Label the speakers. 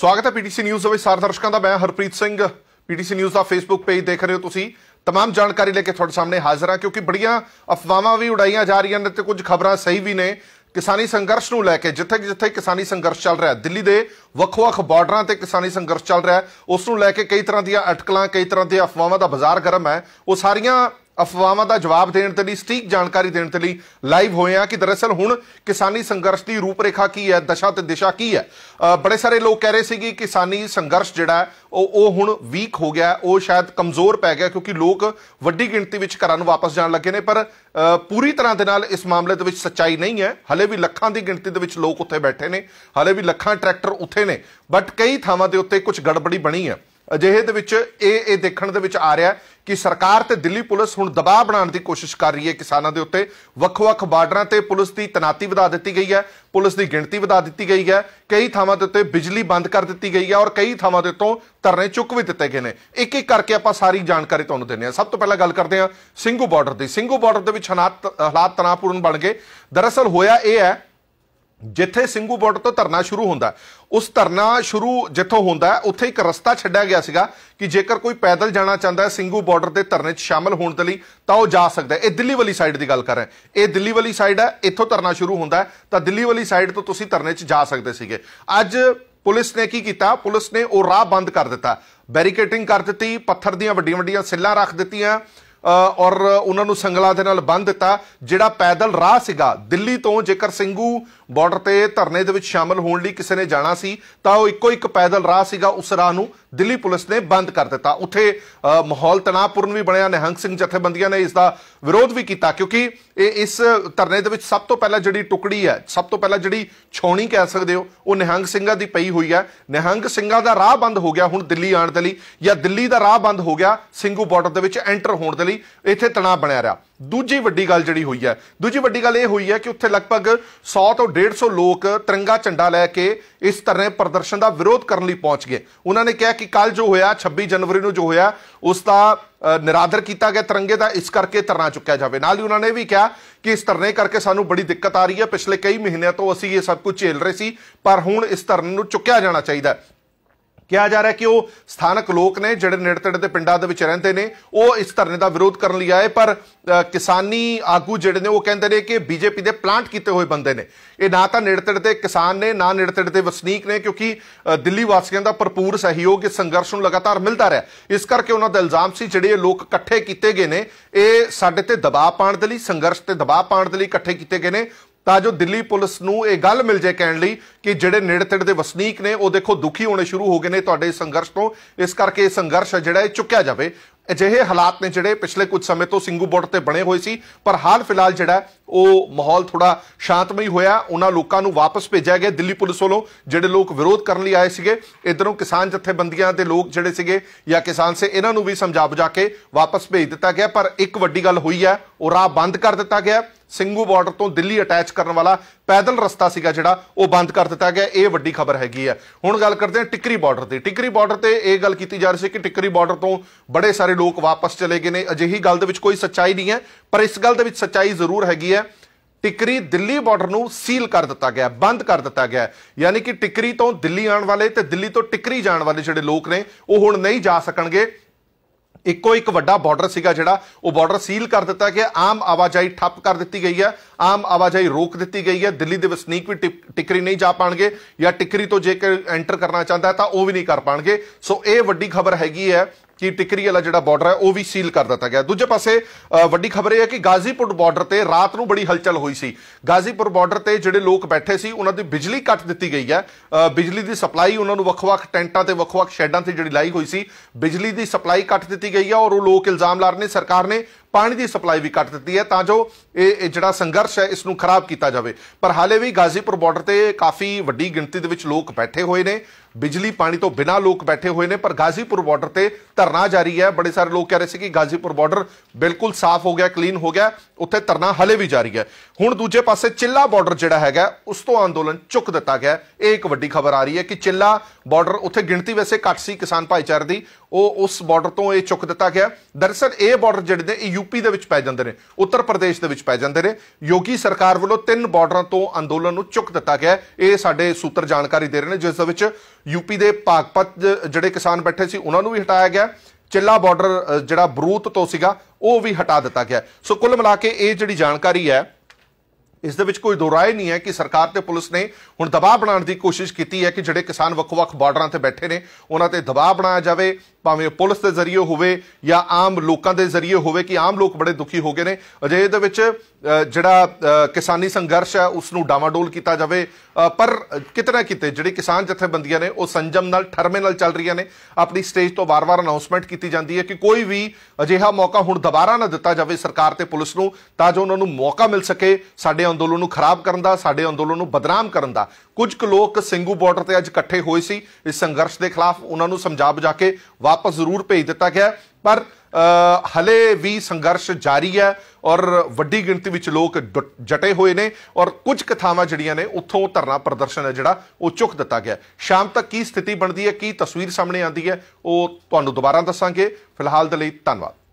Speaker 1: ਸਵਾਗਤ ਹੈ PTC news ਵਿੱਚ ਸਾਰੇ ਦਰਸ਼ਕਾਂ ਦਾ ਮੈਂ ਹਰਪ੍ਰੀਤ ਸਿੰਘ ਪੀਟੀਸੀ ਨਿਊਜ਼ ਦਾ ਫੇਸਬੁੱਕ ਪੇਜ ਦੇਖ ਰਹੇ ਹੋ ਤੁਸੀਂ तमाम ਜਾਣਕਾਰੀ ਲੈ ਕੇ ਤੁਹਾਡੇ ਸਾਹਮਣੇ ਹਾਜ਼ਰ ਹਾਂ ਕਿਉਂਕਿ ਬੜੀਆਂ ਅਫਵਾਹਾਂ ਵੀ ਉਡਾਈਆਂ ਜਾ ਰਹੀਆਂ ਨੇ ਤੇ ਕੁਝ ਖਬਰਾਂ ਸਹੀ ਵੀ ਨੇ ਕਿਸਾਨੀ ਸੰਘਰਸ਼ ਨੂੰ ਲੈ ਕੇ ਜਿੱਥੇ ਜਿੱਥੇ ਕਿਸਾਨੀ ਸੰਘਰਸ਼ ਚੱਲ ਰਿਹਾ ਹੈ ਦਿੱਲੀ ਦੇ ਵੱਖ-ਵੱਖ ਬਾਰਡਰਾਂ ਤੇ ਕਿਸਾਨੀ ਸੰਘਰਸ਼ ਚੱਲ ਰਿਹਾ ਹੈ ਉਸ ਨੂੰ ਲੈ ਕੇ ਕਈ ਤਰ੍ਹਾਂ ਦੀਆਂ ਅਟਕਲਾਂ ਕਈ ਤਰ੍ਹਾਂ ਦੀਆਂ ਅਫਵਾਹਾਂ ਦਾ ਬਾਜ਼ਾਰ ਗਰਮ ਹੈ ਉਹ ਸਾਰੀਆਂ ਅਫਵਾਹਾਂ ਦਾ ਜਵਾਬ ਦੇਣ ਤੇ ਲਈ ਸਟੀਕ ਜਾਣਕਾਰੀ ਦੇਣ ਤੇ ਲਈ ਲਾਈਵ ਹੋਏ ਆ ਕਿ ਦਰਅਸਲ ਹੁਣ ਕਿਸਾਨੀ ਸੰਘਰਸ਼ ਦੀ ਰੂਪਰੇਖਾ ਕੀ ਹੈ ਦਸ਼ਾ ਤੇ ਦਿਸ਼ਾ ਕੀ ਹੈ ਬੜੇ ਸਾਰੇ ਲੋਕ ਕਹਿ ਰਹੇ ਸੀ ਕਿ ਕਿਸਾਨੀ ਸੰਘਰਸ਼ ਜਿਹੜਾ ਉਹ ਉਹ ਹੁਣ ਵੀਕ ਹੋ ਗਿਆ ਉਹ ਸ਼ਾਇਦ ਕਮਜ਼ੋਰ ਪੈ ਗਿਆ ਕਿਉਂਕਿ ਲੋਕ ਵੱਡੀ ਗਿਣਤੀ ਵਿੱਚ ਘਰਾਂ ਨੂੰ ਵਾਪਸ ਜਾਣ ਲੱਗੇ ਨੇ ਪਰ ਪੂਰੀ ਤਰ੍ਹਾਂ ਦੇ ਨਾਲ ਇਸ ਮਾਮਲੇ ਦੇ ਵਿੱਚ ਸੱਚਾਈ ਨਹੀਂ ਹੈ ਹਲੇ ਵੀ ਲੱਖਾਂ ਦੀ ਗਿਣਤੀ ਦੇ ਵਿੱਚ ਲੋਕ ਉੱਥੇ ਬੈਠੇ ਨੇ ਹਲੇ ਵੀ ਲੱਖਾਂ ਟਰੈਕਟਰ ਉੱਥੇ ਨੇ ਬਟ ਕਈ ਥਾਵਾਂ ਦੇ ਉੱਤੇ ਕੁਝ ਗੜਬੜੀ ਬਣੀ ਹੈ ਅਜਿਹੇ ਦੇ ਵਿੱਚ ਇਹ ਇਹ ਦੇਖਣ ਦੇ ਵਿੱਚ ਆ ਰਿਹਾ ਕਿ ਸਰਕਾਰ ਤੇ ਦਿੱਲੀ ਪੁਲਿਸ ਹੁਣ ਦਬਾਅ ਬਣਾਉਣ ਦੀ ਕੋਸ਼ਿਸ਼ ਕਰ ਰਹੀ ਹੈ ਕਿਸਾਨਾਂ ਦੇ ਉੱਤੇ ਵੱਖ-ਵੱਖ ਬਾਰਡਰਾਂ ਤੇ ਪੁਲਿਸ ਦੀ ਤਨਾਤੀ ਵਧਾ ਦਿੱਤੀ ਗਈ ਹੈ ਪੁਲਿਸ ਦੀ ਗਿਣਤੀ ਵਧਾ ਦਿੱਤੀ ਗਈ ਹੈ ਕਈ ਥਾਵਾਂ ਦੇ ਉੱਤੇ ਬਿਜਲੀ ਬੰਦ ਕਰ ਦਿੱਤੀ ਗਈ ਹੈ ਔਰ ਕਈ ਥਾਵਾਂ ਦੇ ਤੋਂ ਧਰਨੇ ਚੁੱਕ ਵੀ ਦਿੱਤੇ ਗਏ ਨੇ ਇੱਕ ਇੱਕ ਕਰਕੇ ਆਪਾਂ ਸਾਰੀ ਜਾਣਕਾਰੀ ਤੁਹਾਨੂੰ ਦਿੰਨੇ ਆ ਸਭ ਤੋਂ ਪਹਿਲਾਂ ਗੱਲ ਕਰਦੇ ਆ ਸਿੰਘੂ ਬਾਰਡਰ ਦੀ ਸਿੰਘੂ ਬਾਰਡਰ ਦੇ ਵਿੱਚ ਹਾਲਾਤ ਤਣਾਅਪੂਰਨ ਬਣ ਗਏ ਦਰਅਸਲ ਹੋਇਆ ਇਹ ਹੈ ਜਿੱਥੇ ਸਿੰਘੂ ਬਾਰਡਰ ਤੋਂ ਧਰਨਾ ਸ਼ੁਰੂ ਹੁੰਦਾ ਉਸ ਧਰਨਾ ਸ਼ੁਰੂ ਜਿੱਥੋਂ ਹੁੰਦਾ ਉੱਥੇ ਇੱਕ ਰਸਤਾ ਛੱਡਿਆ ਗਿਆ ਸੀਗਾ ਕਿ ਜੇਕਰ ਕੋਈ ਪੈਦਲ ਜਾਣਾ ਚਾਹੁੰਦਾ ਹੈ ਸਿੰਘੂ ਬਾਰਡਰ ਦੇ ਧਰਨੇ 'ਚ ਸ਼ਾਮਲ ਹੋਣ ਦੇ ਲਈ ਤਾਂ ਉਹ ਜਾ ਸਕਦਾ ਹੈ ਇਹ ਦਿੱਲੀ ਵਾਲੀ ਸਾਈਡ ਦੀ ਗੱਲ ਕਰ ਰਹੇ ਇਹ ਦਿੱਲੀ ਵਾਲੀ ਸਾਈਡ ਹੈ ਇੱਥੋਂ ਧਰਨਾ ਸ਼ੁਰੂ ਹੁੰਦਾ ਤਾਂ ਦਿੱਲੀ ਵਾਲੀ ਸਾਈਡ ਤੋਂ ਤੁਸੀਂ ਧਰਨੇ 'ਚ ਜਾ ਸਕਦੇ ਸੀਗੇ ਅੱਜ ਪੁਲਿਸ ਨੇ ਕੀ ਕੀਤਾ ਪੁਲਿਸ ਨੇ ਉਹ ਰਾਹ ਬੰਦ ਕਰ ਦਿੱਤਾ ਬੈਰੀਕੇਟਿੰਗ ਕਰ ਦਿੱਤੀ ਪੱਥਰ ਦੀਆਂ ਵੱਡੀਆਂ ਵੱਡੀਆਂ ਸਿੱਲਾਂ ਰੱਖ ਦਿੱਤੀਆਂ ਔਰ ਉਹਨਾਂ ਨੂੰ ਸੰਗਲਾ ਦੇ ਨਾਲ ਬੰਨ ਦਿੱਤਾ ਜਿਹੜਾ ਪੈਦਲ ਰਾਹ ਸੀਗਾ ਦਿੱਲੀ ਤੋਂ ਜੇਕਰ ਸਿੰਘੂ ਬਾਰਡਰ ਤੇ ਧਰਨੇ ਦੇ ਵਿੱਚ ਸ਼ਾਮਲ ਹੋਣ ਲਈ ਕਿਸੇ ਨੇ ਜਾਣਾ ਸੀ ਤਾਂ ਉਹ ਇੱਕੋ ਇੱਕ ਪੈਦਲ ਰਾਹ ਸੀਗਾ ਉਸ ਰਾਹ ਨੂੰ ਦਿੱਲੀ ਪੁਲਿਸ ਨੇ ਬੰਦ ਕਰ ਦਿੱਤਾ ਉੱਥੇ ਮਾਹੌਲ ਤਣਾਅਪੂਰਨ ਵੀ ਬਣਿਆ ਨਿਹੰਗ ਸਿੰਘ ਜਥੇਬੰਦੀਆਂ ਨੇ ਇਸ ਦਾ ਵਿਰੋਧ ਵੀ ਕੀਤਾ ਕਿਉਂਕਿ ਇਹ ਇਸ ਧਰਨੇ ਦੇ ਵਿੱਚ ਸਭ ਤੋਂ ਪਹਿਲਾਂ ਜਿਹੜੀ ਟੁਕੜੀ ਹੈ ਸਭ ਤੋਂ ਪਹਿਲਾਂ ਜਿਹੜੀ ਛੌਣੀ ਕਹਿ ਸਕਦੇ ਹੋ ਉਹ ਨਿਹੰਗ ਸਿੰਘਾਂ ਦੀ ਪਈ ਹੋਈ ਹੈ ਨਿਹੰਗ ਸਿੰਘਾਂ ਦਾ ਰਾਹ ਬੰਦ ਹੋ ਗਿਆ ਹੁਣ ਦਿੱਲੀ ਆਉਣ ਦੇ ਲਈ ਜਾਂ ਦਿੱਲੀ ਦਾ ਰਾਹ ਬੰਦ ਹੋ ਗਿਆ ਸਿੰਘੂ ਬਾਰਡਰ ਦੇ ਵਿੱਚ ਐਂਟਰ ਹੋਣ ਦੇ ਲਈ ਇੱਥੇ ਤਣਾਅ ਬਣਿਆ ਰਿਹਾ ਦੂਜੀ ਵੱਡੀ ਗੱਲ ਜਿਹੜੀ ਹੋਈ ਹੈ ਦੂਜੀ ਵੱਡੀ ਗੱਲ ਇਹ ਹੋਈ ਹੈ ਕਿ ਉੱਥੇ ਲਗਭਗ 100 ਤੋਂ 150 ਲੋਕ ਤਿਰੰਗਾ ਝੰਡਾ ਲੈ ਕੇ ਇਸ ਤਰ੍ਹਾਂ ਪ੍ਰਦਰਸ਼ਨ ਦਾ ਵਿਰੋਧ ਕਰਨ ਲਈ ਪਹੁੰਚ ਗਏ ਉਹਨਾਂ ਨੇ ਕਿਹਾ ਕਿ ਕੱਲ ਜੋ ਹੋਇਆ 26 ਜਨਵਰੀ ਨੂੰ ਜੋ ਹੋਇਆ ਉਸ ਦਾ ਨਿਰਾਦਰ ਕੀਤਾ ਗਿਆ ਤਿਰੰਗੇ ਦਾ ਇਸ ਕਰਕੇ ਤਰਨਾ ਚੁੱਕਿਆ ਜਾਵੇ ਨਾਲ ਹੀ ਉਹਨਾਂ ਨੇ ਵੀ ਕਿਹਾ ਕਿ ਇਸ ਤਰਨੇ ਕਰਕੇ ਸਾਨੂੰ ਬੜੀ ਦਿੱਕਤ ਆ ਰਹੀ ਹੈ ਪਿਛਲੇ ਕਈ ਮਹੀਨਿਆਂ ਤੋਂ ਅਸੀਂ ਇਹ ਸਭ ਕੁਝ ਝੇਲ ਰਹੇ ਸੀ ਪਰ ਹੁਣ ਇਸ ਤਰਨ ਨੂੰ ਚੁੱਕਿਆ ਜਾਣਾ ਚਾਹੀਦਾ ਕਿਹਾ ਜਾ ਰਿਹਾ ਕਿ ਉਹ ਸਥਾਨਕ ਲੋਕ ਨੇ ਜਿਹੜੇ ਨੇੜੇ ਤੇੜੇ ਦੇ ਪਿੰਡਾਂ ਦੇ ਵਿੱਚ ਰਹਿੰਦੇ ਨੇ ਉਹ ਇਸ ਧਰਨੇ ਦਾ ਵਿਰੋਧ ਕਰਨ ਲਈ ਆਏ ਪਰ ਕਿਸਾਨੀ ਆਗੂ ਜਿਹੜੇ ਨੇ ਉਹ ਕਹਿੰਦੇ ਨੇ ਕਿ ਬੀਜੇਪੀ ਦੇ ਪਲਾਂਟ ਕੀਤੇ ਹੋਏ ਬੰਦੇ ਨੇ ਇਹ ਨਾ ਤਾਂ ਨੇੜੇ ਤੇੜੇ ਦੇ ਕਿਸਾਨ ਨੇ ਨਾ ਨੇੜੇ ਤੇੜੇ ਦੇ ਵਸਨੀਕ ਨੇ ਕਿਉਂਕਿ ਦਿੱਲੀ ਵਾਸੀਆਂ ਦਾ ਭਰਪੂਰ ਸਹਿਯੋਗ ਇਸ ਸੰਘਰਸ਼ ਨੂੰ ਲਗਾਤਾਰ ਮਿਲਦਾ ਰਿਹਾ ਇਸ ਕਰਕੇ ਉਹਨਾਂ ਦਾ ਇਲਜ਼ਾਮ ਸੀ ਜਿਹੜੇ ਇਹ ਲੋਕ ਇਕੱਠੇ ਕੀਤੇ ਗਏ ਨੇ ਇਹ ਸਾਡੇ ਤੇ ਦਬਾਅ ਪਾਉਣ ਦੇ ਲਈ ਸੰਘਰਸ਼ ਤੇ ਦਬਾਅ ਪਾਉਣ ਦੇ ਲਈ ਇਕੱਠੇ ਕੀਤੇ ਗਏ ਨੇ ਤਾਂ ਜੋ ਦਿੱਲੀ ਪੁਲਿਸ ਨੂੰ ਇਹ ਗੱਲ ਮਿਲ ਜੇ ਕਹਿਣ ਲਈ ਕਿ ਜਿਹੜੇ ਨੇੜੇ ਤੜ ਦੇ ਵਸਨੀਕ ਨੇ ਉਹ ਦੇਖੋ ਦੁਖੀ ਹੋਣੇ ਸ਼ੁਰੂ ਹੋ ਗਏ ਨੇ ਤੁਹਾਡੇ ਸੰਘਰਸ਼ ਤੋਂ ਇਸ ਕਰਕੇ ਇਹ ਸੰਘਰਸ਼ ਜਿਹੜਾ ਇਹ ਚੁੱਕਿਆ ਜਾਵੇ ਅਜਿਹੇ ਹਾਲਾਤ ਨੇ ਜਿਹੜੇ ਪਿਛਲੇ ਕੁਝ ਸਮੇਂ ਤੋਂ ਸਿੰਘੂ ਬਾਰਡਰ ਤੇ ਬਣੇ ਹੋਏ ਸੀ ਪਰ ਹਾਲ ਫਿਲਹਾਲ ਜਿਹੜਾ ਉਹ ਮਾਹੌਲ ਥੋੜਾ ਸ਼ਾਂਤਮਈ ਹੋਇਆ ਉਹਨਾਂ ਲੋਕਾਂ ਨੂੰ ਵਾਪਸ ਭੇਜਿਆ ਗਿਆ ਦਿੱਲੀ ਪੁਲਿਸ ਵੱਲੋਂ ਜਿਹੜੇ ਲੋਕ ਵਿਰੋਧ ਕਰਨ ਲਈ ਆਏ ਸੀਗੇ ਇਧਰੋਂ ਕਿਸਾਨ ਜਥੇਬੰਦੀਆਂ ਦੇ ਲੋਕ ਜਿਹੜੇ ਸੀਗੇ ਜਾਂ ਕਿਸਾਨ ਸੇ ਇਹਨਾਂ ਨੂੰ ਵੀ ਸਮਝਾ ਬੁਝਾ ਕੇ ਵਾਪਸ ਭੇਜ ਦਿੱਤਾ ਗਿਆ ਪਰ ਇੱਕ ਵੱਡੀ ਗੱਲ ਹੋਈ ਹੈ ਉਹ ਰਾਹ ਬੰਦ ਕਰ ਦਿੱਤਾ ਗਿਆ ਸਿੰਘੂ ਬਾਰਡਰ ਤੋਂ ਦਿੱਲੀ ਅਟੈਚ ਕਰਨ ਵਾਲਾ ਪੈਦਲ ਰਸਤਾ ਸੀਗਾ ਜਿਹੜਾ ਉਹ ਬੰਦ ਕਰ ਦਿੱਤਾ ਗਿਆ ਇਹ ਵੱਡੀ ਖਬਰ ਹੈਗੀ ਹੈ ਹੁਣ ਗੱਲ ਕਰਦੇ ਹਾਂ ਟਿਕਰੀ ਬਾਰਡਰ ਦੀ ਟਿਕਰੀ ਬਾਰਡਰ ਤੇ ਇਹ ਗੱਲ ਕੀਤੀ ਜਾ ਰਹੀ ਸੀ ਕਿ ਟਿਕਰੀ ਬਾਰਡਰ ਤੋਂ ਬੜੇ ਸਾਰੇ ਲੋਕ ਵਾਪਸ ਚਲੇ ਗਏ ਨੇ ਅਜਿਹੀ ਗੱਲ ਦੇ ਵਿੱਚ ਕੋਈ ਸੱਚਾਈ ਨਹੀਂ ਹੈ ਪਰ ਇਸ ਗੱਲ ਦੇ ਵਿੱਚ ਸੱਚਾਈ ਜ਼ਰੂਰ ਹੈਗੀ ਹੈ ਟਿਕਰੀ ਦਿੱਲੀ ਬਾਰਡਰ ਨੂੰ ਸੀਲ ਕਰ ਦਿੱਤਾ ਗਿਆ ਬੰਦ ਕਰ ਦਿੱਤਾ ਗਿਆ ਯਾਨੀ ਕਿ ਟਿਕਰੀ ਤੋਂ ਦਿੱਲੀ ਆਉਣ ਵਾਲੇ ਤੇ ਦਿੱਲੀ ਤੋਂ ਟਿਕਰੀ ਜਾਣ ਵਾਲੇ ਜਿਹੜੇ ਲੋਕ ਨੇ ਉਹ ਹੁਣ ਨਹੀਂ ਜਾ ਸਕਣਗੇ ਇੱਕੋ ਇੱਕ ਵੱਡਾ ਬਾਰਡਰ ਸੀਗਾ ਜਿਹੜਾ ਉਹ ਬਾਰਡਰ ਸੀਲ ਕਰ ਦਿੱਤਾ ਗਿਆ ਆਮ ਆਵਾਜਾਈ ਠੱਪ ਕਰ ਦਿੱਤੀ ਗਈ ਹੈ ਆਮ ਆਵਾਜਾਈ ਰੋਕ ਦਿੱਤੀ ਗਈ ਹੈ ਦਿੱਲੀ ਦੇ ਵਸਨੀਕ ਵੀ ਟਿਕਰੀ ਨਹੀਂ ਜਾ ਪਾਣਗੇ ਜਾਂ ਟਿਕਰੀ ਤੋਂ ਜੇਕਰ ਐਂਟਰ ਕਰਨਾ ਚਾਹੁੰਦਾ ਤਾਂ ਉਹ ਵੀ ਨਹੀਂ ਕਰ ਪਾਣਗੇ ਸੋ ਇਹ ਵੱਡੀ ਖਬਰ ਹੈਗੀ ਹੈ ਕਿ ਟਿਕਰੀ ਵਾਲਾ ਜਿਹੜਾ ਬਾਰਡਰ ਹੈ ਉਹ ਵੀ ਸੀਲ ਕਰ ਦਿੱਤਾ ਗਿਆ ਦੂਜੇ ਪਾਸੇ ਵੱਡੀ ਖਬਰ ਇਹ ਹੈ ਕਿ ਗਾਜ਼ੀਪੁਰ ਬਾਰਡਰ ਤੇ ਰਾਤ ਨੂੰ ਬੜੀ ਹਲਚਲ ਹੋਈ ਸੀ ਗਾਜ਼ੀਪੁਰ ਬਾਰਡਰ ਤੇ ਜਿਹੜੇ ਲੋਕ ਬੈਠੇ ਸੀ ਉਹਨਾਂ ਦੀ ਬਿਜਲੀ ਕੱਟ ਦਿੱਤੀ ਗਈ ਹੈ ਬਿਜਲੀ ਦੀ ਸਪਲਾਈ ਉਹਨਾਂ ਨੂੰ ਵੱਖ-ਵੱਖ ਟੈਂਟਾਂ ਤੇ ਵੱਖ-ਵੱਖ ਸ਼ੈਡਾਂ ਤੇ ਜਿਹੜੀ ਲਾਈ ਹੋਈ ਸੀ ਬਿਜਲੀ ਦੀ ਸਪਲਾਈ ਕੱਟ ਦਿੱਤੀ ਗਈ ਹੈ ਔਰ ਉਹ ਲੋਕ ਇਲਜ਼ਾਮ ਲਾ ਰਹੇ ਨੇ ਸਰਕਾਰ ਨੇ ਪਾਣੀ ਦੀ ਸਪਲਾਈ ਵੀ ਕੱਟ ਦਿੱਤੀ ਹੈ ਤਾਂ ਜੋ ਇਹ ਜਿਹੜਾ ਸੰਘਰਸ਼ ਹੈ ਇਸ ਨੂੰ ਖਰਾਬ ਕੀਤਾ ਜਾਵੇ ਪਰ ਹਾਲੇ ਵੀ ਗਾਜ਼ੀਪੁਰ ਬਾਰਡਰ ਤੇ ਕਾਫੀ ਵੱਡੀ ਗਿਣਤੀ ਦੇ ਵਿੱਚ ਲੋਕ ਬੈਠੇ ਹੋਏ ਨੇ ਬਿਜਲੀ ਪਾਣੀ ਤੋਂ ਬਿਨਾਂ ਲੋਕ ਬੈਠੇ ਹੋਏ ਨੇ ਪਰ ਗਾਜ਼ੀਪੁਰ ਬਾਰਡਰ ਤੇ ਧਰਨਾ ਜਾਰੀ ਹੈ ਬੜੇ ਸਾਰੇ ਲੋਕ ਕਹਿ ਰਹੇ ਸੀ ਕਿ ਗਾਜ਼ੀਪੁਰ ਬਾਰਡਰ ਬਿਲਕੁਲ ਸਾਫ਼ ਹੋ ਗਿਆ ਕਲੀਨ ਹੋ ਗਿਆ ਉੱਥੇ ਧਰਨਾ ਹਲੇ ਵੀ ਜਾਰੀ ਹੈ ਹੁਣ ਦੂਜੇ ਪਾਸੇ ਚਿੱਲਾ ਬਾਰਡਰ ਜਿਹੜਾ ਹੈਗਾ ਉਸ ਤੋਂ ਅੰਦੋਲਨ ਚੁੱਕ ਦਿੱਤਾ ਗਿਆ ਇਹ ਇੱਕ ਵੱਡੀ ਖਬਰ ਆ ਰਹੀ ਹੈ ਕਿ ਚਿੱਲਾ ਬਾਰਡਰ ਉੱਥੇ ਗਿਣਤੀ ਵੈਸੇ ਘੱਟ ਸੀ ਕਿਸਾਨ ਭਾਈਚਾਰੇ ਦੀ ਉਹ ਉਸ ਬਾਰਡਰ ਤੋਂ ਇਹ ਚੁੱਕ ਦਿੱਤਾ ਗਿਆ ਦਰਸਲ ਇਹ ਬਾਰਡਰ ਜਿਹੜੇ ਨੇ ਇਹ ਯੂਪੀ ਦੇ ਵਿੱਚ ਪੈ ਜਾਂਦੇ ਨੇ ਉੱਤਰ ਪ੍ਰਦੇਸ਼ ਦੇ ਵਿੱਚ ਪੈ ਜਾਂਦੇ ਨੇ ਯੋਗੀ ਸਰਕਾਰ ਵੱਲੋਂ ਤਿੰਨ ਬਾਰਡਰਾਂ ਤੋਂ ਅੰਦੋਲਨ ਨੂੰ ਚੁੱਕ ਦਿੱਤਾ ਗਿਆ ਇਹ ਸਾਡੇ ਸੂਤਰ ਜਾਣਕਾਰੀ ਦੇ ਰਹੇ ਨੇ ਜਿਸ ਦੇ ਵਿੱਚ ਯੂਪੀ ਦੇ ਪਾਕਪਤ ਜਿਹੜੇ ਕਿਸਾਨ ਬੈਠੇ ਸੀ ਉਹਨਾਂ ਨੂੰ ਵੀ ਹਟਾਇਆ ਗਿਆ ਚਿੱਲਾ ਬਾਰਡਰ ਜਿਹੜਾ ਬਰੂਤ ਤੋਂ ਸੀਗਾ ਉਹ ਵੀ ਹਟਾ ਦਿੱਤਾ ਗਿਆ ਸੋ ਕੁੱਲ ਮਿਲਾ ਕੇ ਇਹ ਜਿਹੜੀ ਜਾਣਕਾਰੀ ਹੈ ਇਸ ਦੇ ਵਿੱਚ ਕੋਈ ਦੋਰਾਏ ਨਹੀਂ ਹੈ ਕਿ ਸਰਕਾਰ ਤੇ ਪੁਲਿਸ ਨੇ ਹੁਣ ਦਬਾਅ ਬਣਾਉਣ ਦੀ ਕੋਸ਼ਿਸ਼ ਕੀਤੀ ਹੈ ਕਿ ਜਿਹੜੇ ਕਿਸਾਨ ਵੱਖ-ਵੱਖ ਬਾਰਡਰਾਂ ਤੇ ਬੈਠੇ ਨੇ ਉਹਨਾਂ ਤੇ ਦਬਾਅ ਬਣਾਇਆ ਜਾਵੇ ਭਾਵੇਂ ਪੁਲਿਸ ਦੇ ਜ਼ਰੀਏ ਹੋਵੇ ਜਾਂ ਆਮ ਲੋਕਾਂ ਦੇ ਜ਼ਰੀਏ ਹੋਵੇ ਕਿ ਆਮ ਲੋਕ ਬੜੇ ਦੁਖੀ ਹੋ ਗਏ ਨੇ ਅਜੇ ਇਹਦੇ ਵਿੱਚ ਜਿਹੜਾ ਕਿਸਾਨੀ ਸੰਘਰਸ਼ ਹੈ ਉਸ ਨੂੰ ਡਾਵਾਡੋਲ ਕੀਤਾ ਜਾਵੇ ਪਰ ਕਿਤਨਾ ਕਿਤੇ ਜਿਹੜੇ ਕਿਸਾਨ ਜਥੇਬੰਦੀਆਂ ਨੇ ਉਹ ਸੰਜਮ ਨਾਲ ਠਰਮੇ ਨਾਲ ਚੱਲ ਰਹੀਆਂ ਨੇ ਆਪਣੀ ਸਟੇਜ ਤੋਂ ਵਾਰ-ਵਾਰ ਅਨਾਉਂਸਮੈਂਟ ਕੀਤੀ ਜਾਂਦੀ ਹੈ ਕਿ ਕੋਈ ਵੀ ਅਜਿਹਾ ਮੌਕਾ ਹੁਣ ਦੁਬਾਰਾ ਨਾ ਦਿੱਤਾ ਜਾਵੇ ਸਰਕਾਰ ਤੇ ਪੁਲਿਸ ਨੂੰ ਤਾਂ ਜੋ ਉਹਨਾਂ ਨੂੰ ਮੌਕਾ ਮਿਲ ਸਕੇ ਸਾਡੇ ਅੰਦੋਲਨ ਨੂੰ ਖਰਾਬ ਕਰਨ ਦਾ ਸਾਡੇ ਅੰਦੋਲਨ ਨੂੰ ਬਦਨਾਮ ਕਰਨ ਦਾ ਕੁਝ ਕੁ ਲੋਕ ਸਿੰਘੂ ਬਾਰਡਰ ਤੇ ਅੱਜ ਇਕੱਠੇ ਹੋਏ ਸੀ ਇਸ ਸੰਘਰਸ਼ ਦੇ ਖਿਲਾਫ ਉਹਨਾਂ ਨੂੰ ਸਮਝਾ ਬੁਝਾ ਕੇ ਵਾਪਸ ਜ਼ਰੂਰ ਭੇਜ ਦਿੱਤਾ ਗਿਆ ਪਰ ਹਲੇ ਵੀ ਸੰਘਰਸ਼ ਜਾਰੀ ਹੈ ਔਰ ਵੱਡੀ ਗਿਣਤੀ ਵਿੱਚ ਲੋਕ ਜਟੇ ਹੋਏ ਨੇ ਔਰ ਕੁਝ ਕਥਾਵਾਂ ਜਿਹੜੀਆਂ ਨੇ ਉੱਥੋਂ ਧਰਨਾ ਪ੍ਰਦਰਸ਼ਨ ਹੈ ਜਿਹੜਾ ਉਹ ਚੁੱਕ ਦਿੱਤਾ ਗਿਆ ਸ਼ਾਮ ਤੱਕ ਕੀ ਸਥਿਤੀ ਬਣਦੀ ਹੈ ਕੀ ਤਸਵੀਰ ਸਾਹਮਣੇ ਆਉਂਦੀ ਹੈ ਉਹ ਤੁਹਾਨੂੰ ਦੁਬਾਰਾ ਦੱਸਾਂਗੇ ਫਿਲਹਾਲ ਦੇ ਲਈ ਧੰਨਵਾਦ